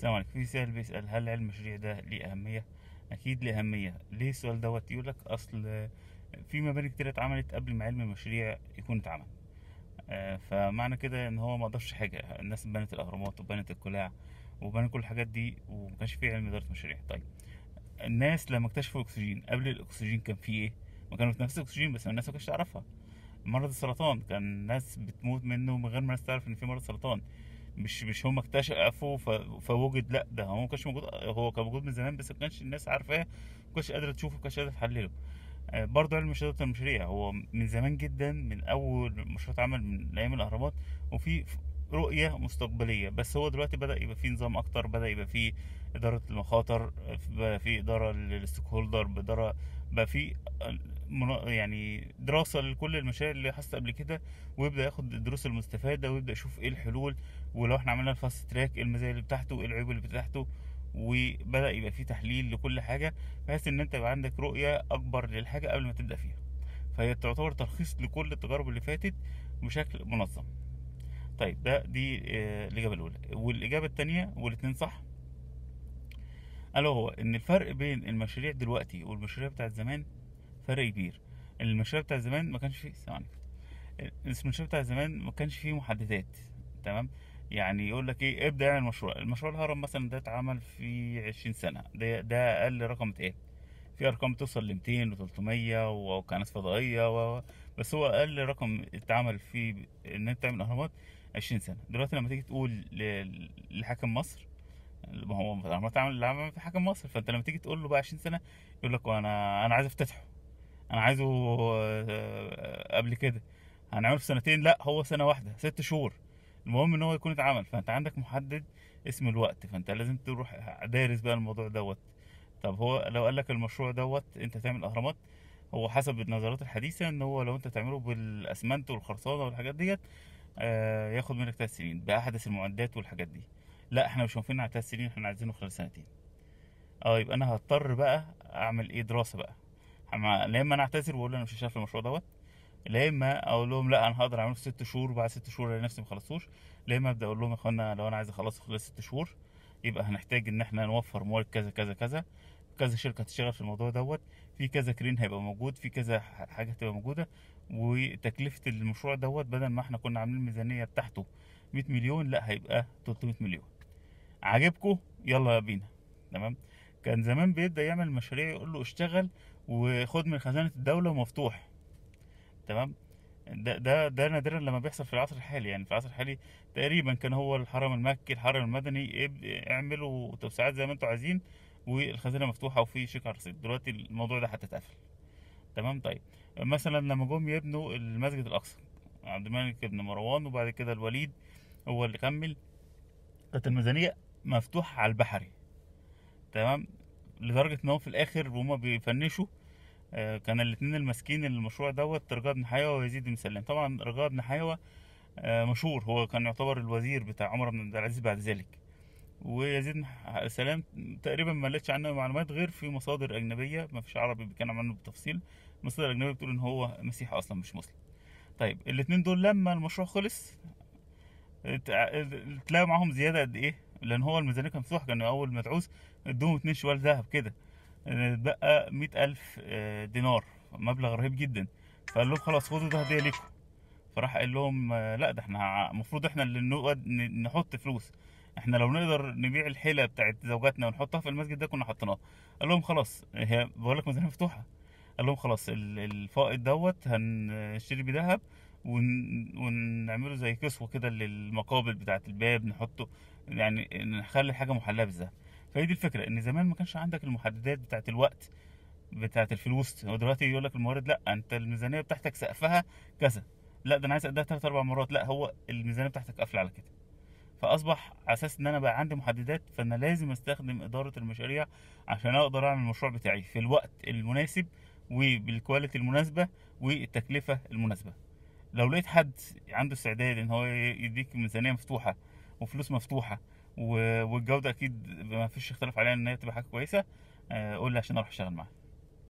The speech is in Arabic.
السلام عليكم في سؤال بيسأل هل علم المشاريع ده ليه أهمية؟ أكيد ليه أهمية ليه السؤال دوت يقول لك أصل في مباني كتير اتعملت قبل ما علم المشاريع يكون اتعمل آه، فمعنى كده ان هو ما قدرش حاجه الناس بنت الاهرامات وبنت القلاع وبنت كل الحاجات دي وما كانش فيه علم اداره مشاريع طيب الناس لما اكتشفوا الاكسجين قبل الاكسجين كان فيه ايه ما كانوا بيتنفسوا الاكسجين بس الناس ما كانتش تعرفها مرض السرطان كان الناس بتموت منه من غير ما الناس تعرف ان في مرض سرطان مش مش هم اكتشفوا فوجد لا ده هو ما كانش موجود هو كان موجود من زمان بس ما كانش الناس عارفاه ما كانتش قادره تشوفه ما كانتش قادره تحلله آه، برضه علم الشجرة التنشرية هو من زمان جدا من أول مشروع اتعمل من أيام الأهرامات وفي رؤية مستقبلية بس هو دلوقتي بدأ يبقى فيه نظام أكتر بدأ يبقى فيه إدارة المخاطر بقى فيه إدارة للستيك هولدر بقى فيه يعني دراسه لكل المشاريع اللي حصلت قبل كده ويبدا ياخد الدروس المستفاده ويبدا يشوف ايه الحلول ولو احنا عملنا الفاست تراك ايه المزايا اللي بتاعته ايه العيوب اللي بتاعته وبدا يبقى فيه تحليل لكل حاجه بحيث ان انت يبقى عندك رؤيه اكبر للحاجه قبل ما تبدا فيها فهي تعتبر تلخيص لكل التجارب اللي فاتت بشكل منظم طيب ده دي آه، الاجابه الاولى والاجابه الثانيه والاثنين صح الا هو ان الفرق بين المشاريع دلوقتي والمشاريع بتاعت زمان فرق كبير المشاريع بتاع زمان ما كانش فيه ثواني المشاريع بتاع زمان ما كانش فيه محددات تمام يعني يقول لك ايه ابدا اعمل مشروع المشروع الهرم مثلا ده اتعمل في عشرين سنه ده ده اقل رقم اتقال في ارقام توصل ل 200 و300 وقناه فضائيه و... بس هو اقل رقم اتعمل في ان انت تعمل اهرامات 20 سنه دلوقتي لما تيجي تقول ل... لحاكم مصر ما هو الاهرامات اتعمل في حاكم مصر فانت لما تيجي تقول له بقى 20 سنه يقول لك انا انا عايز افتتحه انا عايزه آه، قبل كده هنعمله في سنتين لا هو سنه واحده ست شهور المهم ان هو يكون اتعمل فانت عندك محدد اسم الوقت فانت لازم تروح دارس بقى الموضوع دوت طب هو لو قال لك المشروع دوت انت تعمل اهرامات هو حسب النظرات الحديثه ان هو لو انت تعمله بالاسمنت والخرسانه والحاجات ديت آه ياخد منك ثلاث سنين باحدث المعدات والحاجات دي لا احنا مش موافقين على ثلاث سنين احنا عايزينه خلال سنتين اه يبقى انا هضطر بقى اعمل ايه دراسه بقى لا اما انا اعتذر واقول انا مش شايف المشروع دوت لا اما اقول لهم لا انا هقدر اعمله في ست شهور وبعد ست شهور الاقي نفسي خلصتوش لا اما ابدا اقول لهم يا اخوانا لو انا عايز اخلصه خلال ست شهور يبقى هنحتاج ان احنا نوفر موارد كذا كذا كذا كذا شركه هتشتغل في الموضوع دوت في كذا كرين هيبقى موجود في كذا حاجه هتبقى موجوده وتكلفه المشروع دوت بدل ما احنا كنا عاملين الميزانيه بتاعته 100 مليون لا هيبقى 300 مليون عاجبكم يلا بينا تمام كان زمان بيبدا يعمل مشاريع يقول له اشتغل وخد من خزانه الدوله ومفتوح تمام ده ده ده نادرا لما بيحصل في العصر الحالي يعني في العصر الحالي تقريبا كان هو الحرم المكي الحرم المدني إيه، اعملوا توسعات زي ما انتوا عايزين والخزانه مفتوحه وفي شيك على دلوقتي الموضوع ده هتتقفل تمام طيب مثلا لما جم يبنوا المسجد الاقصى عبد الملك بن مروان وبعد كده الوليد هو اللي كمل كانت الميزانيه مفتوحه على البحري تمام لدرجه ان هو في الاخر وهما بيفنشوا آه، كان الاثنين الماسكين المشروع دوت رجاء بن حيوه ويزيد بن سلام طبعا رجاء بن حيوه آه، مشهور هو كان يعتبر الوزير بتاع عمر بن عبد العزيز بعد ذلك ويزيد بن سلام تقريبا ما لقيتش عنه معلومات غير في مصادر اجنبيه ما فيش عربي بيتكلم عنه بالتفصيل مصادر اجنبيه بتقول ان هو مسيحي اصلا مش مسلم طيب الاثنين دول لما المشروع خلص تلاقوا معاهم زياده قد ايه لان هو الميزانيه كانت مفتوحه كان اول مدعوس ادوهم اتنين شوال ذهب كده اتبقى آه، مئة ألف آه، دينار مبلغ رهيب جدا فقال لهم خلاص خدوا ده هدية ليكم فراح قال لهم آه، لا ده احنا المفروض احنا اللي نقعد نحط فلوس احنا لو نقدر نبيع الحلة بتاعت زوجاتنا ونحطها في المسجد ده كنا حطيناها قال لهم خلاص هي بقول لك ميزانية مفتوحة قال لهم خلاص الفائض دوت هنشتري بيه ذهب ونعمله زي كسوه كده للمقابل بتاعه الباب نحطه يعني نخلي الحاجه محلاه بالذهب فهي دي الفكره ان زمان ما كانش عندك المحددات بتاعه الوقت بتاعه الفلوس هو دلوقتي يقول لك الموارد لا انت الميزانيه بتاعتك سقفها كذا لا ده انا عايز اديها ثلاث اربع مرات لا هو الميزانيه بتاعتك قافله على كده فاصبح على اساس ان انا بقى عندي محددات فانا لازم استخدم اداره المشاريع عشان اقدر اعمل المشروع بتاعي في الوقت المناسب وبالكواليتي المناسبه والتكلفه المناسبه لو لقيت حد عنده استعداد ان هو يديك ميزانيه مفتوحه وفلوس مفتوحه والجوده اكيد ما فيش اختلاف عليها ان هي تبقى حاجه كويسه آه، قول لي عشان اروح اشتغل معاه